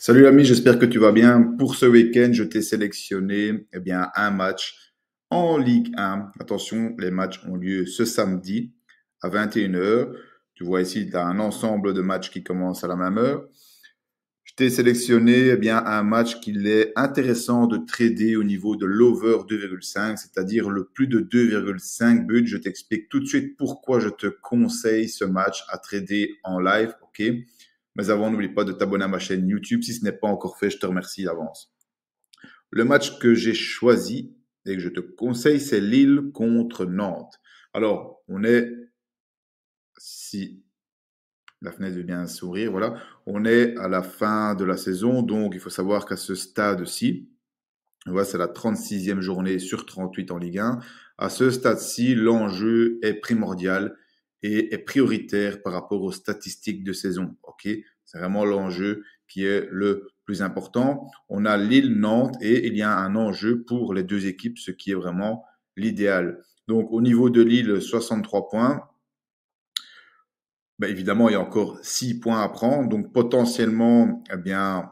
Salut l'ami, j'espère que tu vas bien. Pour ce week-end, je t'ai sélectionné eh bien, un match en Ligue 1. Attention, les matchs ont lieu ce samedi à 21h. Tu vois ici, tu as un ensemble de matchs qui commencent à la même heure. Je t'ai sélectionné eh bien, un match qu'il est intéressant de trader au niveau de l'over 2,5, c'est-à-dire le plus de 2,5 buts. Je t'explique tout de suite pourquoi je te conseille ce match à trader en live. ok mais avant, n'oublie pas de t'abonner à ma chaîne YouTube. Si ce n'est pas encore fait, je te remercie d'avance. Le match que j'ai choisi et que je te conseille, c'est Lille contre Nantes. Alors, on est, si la fenêtre veut bien sourire, voilà, on est à la fin de la saison, donc il faut savoir qu'à ce stade-ci, c'est la 36e journée sur 38 en Ligue 1, à ce stade-ci, l'enjeu est primordial et est prioritaire par rapport aux statistiques de saison. Ok, c'est vraiment l'enjeu qui est le plus important. On a Lille, Nantes et il y a un enjeu pour les deux équipes, ce qui est vraiment l'idéal. Donc au niveau de Lille, 63 points. Ben, évidemment, il y a encore 6 points à prendre. Donc potentiellement, eh bien,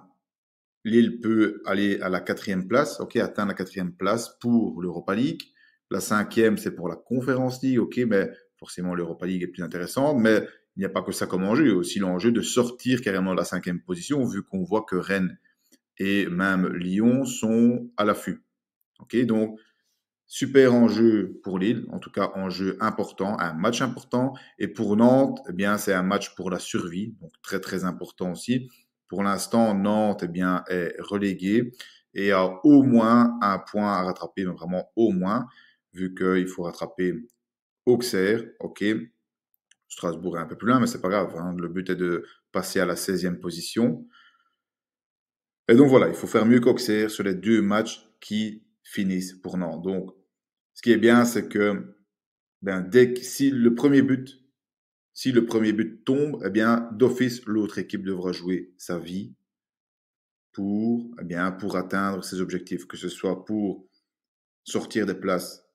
Lille peut aller à la quatrième place, ok, atteindre la quatrième place pour l'Europa League. La cinquième, c'est pour la Conférence League, ok, mais forcément l'Europa League est plus intéressante, mais il n'y a pas que ça comme enjeu, il y a aussi l'enjeu de sortir carrément de la cinquième position, vu qu'on voit que Rennes et même Lyon sont à l'affût. Ok, donc super enjeu pour Lille, en tout cas enjeu important, un match important. Et pour Nantes, eh bien c'est un match pour la survie, donc très très important aussi. Pour l'instant, Nantes eh bien est relégué et a au moins un point à rattraper, mais vraiment au moins, vu qu'il faut rattraper Auxerre, ok. Strasbourg est un peu plus loin, mais c'est pas grave. Hein. Le but est de passer à la 16e position. Et donc voilà, il faut faire mieux qu'Auxerre sur les deux matchs qui finissent pour Nantes. Donc, ce qui est bien, c'est que ben, dès si le premier but, si le premier but tombe, eh bien d'office l'autre équipe devra jouer sa vie pour, eh bien, pour atteindre ses objectifs, que ce soit pour sortir des places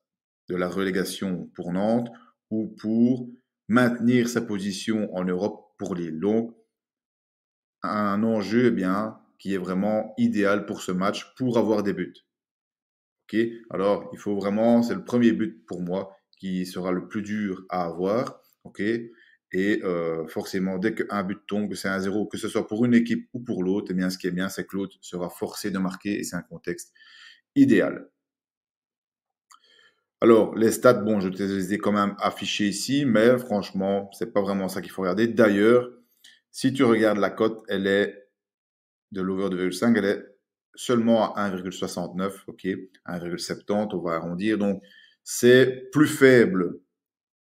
de la relégation pour Nantes ou pour maintenir sa position en Europe pour les Donc, un enjeu eh bien, qui est vraiment idéal pour ce match pour avoir des buts. Alors, il faut vraiment, c'est le premier but pour moi qui sera le plus dur à avoir. et euh, forcément, dès qu'un but tombe, que c'est un zéro, que ce soit pour une équipe ou pour l'autre, eh bien, ce qui est bien, c'est que l'autre sera forcé de marquer et c'est un contexte idéal. Alors, les stats, bon, je te les ai quand même affichés ici, mais franchement, c'est pas vraiment ça qu'il faut regarder. D'ailleurs, si tu regardes la cote, elle est de l'over 2,5, elle est seulement à 1,69, ok, 1,70, on va arrondir. Donc, c'est plus faible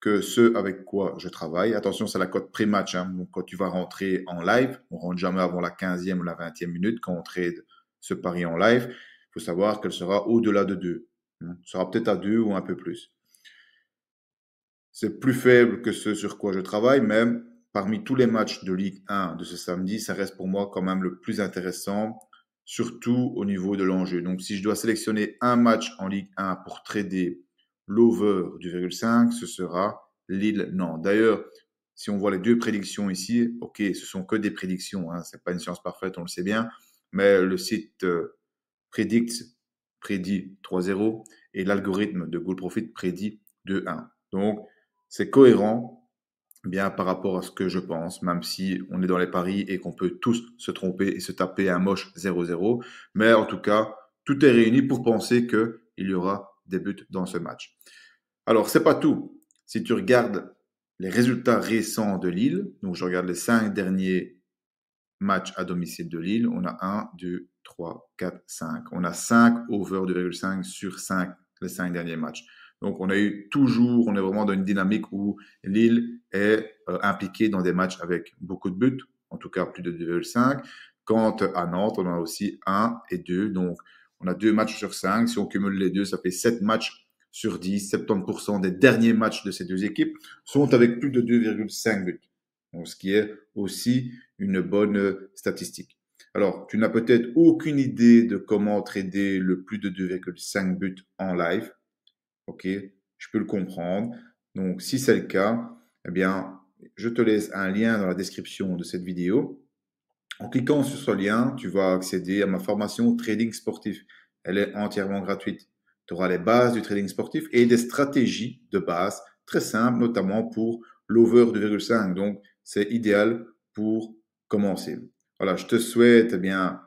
que ce avec quoi je travaille. Attention, c'est la cote pré-match. Hein. Donc, quand tu vas rentrer en live, on rentre jamais avant la 15e ou la 20e minute quand on trade ce pari en live. Il faut savoir qu'elle sera au-delà de 2. Ça hein, sera peut-être à deux ou un peu plus. C'est plus faible que ce sur quoi je travaille, même parmi tous les matchs de Ligue 1 de ce samedi, ça reste pour moi quand même le plus intéressant, surtout au niveau de l'enjeu. Donc si je dois sélectionner un match en Ligue 1 pour trader l'over du 0,5 ce sera lille non D'ailleurs, si on voit les deux prédictions ici, ok, ce sont que des prédictions, hein, c'est pas une science parfaite, on le sait bien, mais le site euh, prédit prédit 3-0 et l'algorithme de goal profit prédit 2-1. Donc, c'est cohérent bien par rapport à ce que je pense, même si on est dans les paris et qu'on peut tous se tromper et se taper un moche 0-0. Mais en tout cas, tout est réuni pour penser qu'il y aura des buts dans ce match. Alors, c'est pas tout. Si tu regardes les résultats récents de Lille, donc je regarde les cinq derniers match à domicile de Lille, on a 1, 2, 3, 4, 5. On a 5 over 2,5 sur 5, les 5 derniers matchs. Donc on a eu toujours, on est vraiment dans une dynamique où Lille est euh, impliquée dans des matchs avec beaucoup de buts, en tout cas plus de 2,5. Quant euh, à Nantes, on a aussi 1 et 2. Donc on a 2 matchs sur 5. Si on cumule les deux, ça fait 7 matchs sur 10. 70% des derniers matchs de ces deux équipes sont avec plus de 2,5 buts. ce qui est aussi une bonne euh, statistique. Alors, tu n'as peut-être aucune idée de comment trader le plus de 2,5 buts en live. Ok, je peux le comprendre. Donc, si c'est le cas, eh bien, je te laisse un lien dans la description de cette vidéo. En cliquant sur ce lien, tu vas accéder à ma formation trading sportif. Elle est entièrement gratuite. Tu auras les bases du trading sportif et des stratégies de base très simples, notamment pour l'over 2,5. Donc, c'est idéal pour commencer. Voilà, je te souhaite eh bien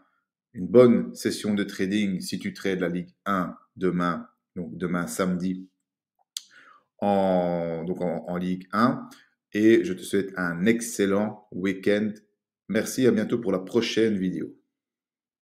une bonne session de trading si tu trades la Ligue 1 demain, donc demain samedi en, donc en, Ligue 1. Et je te souhaite un excellent week-end. Merci, à bientôt pour la prochaine vidéo.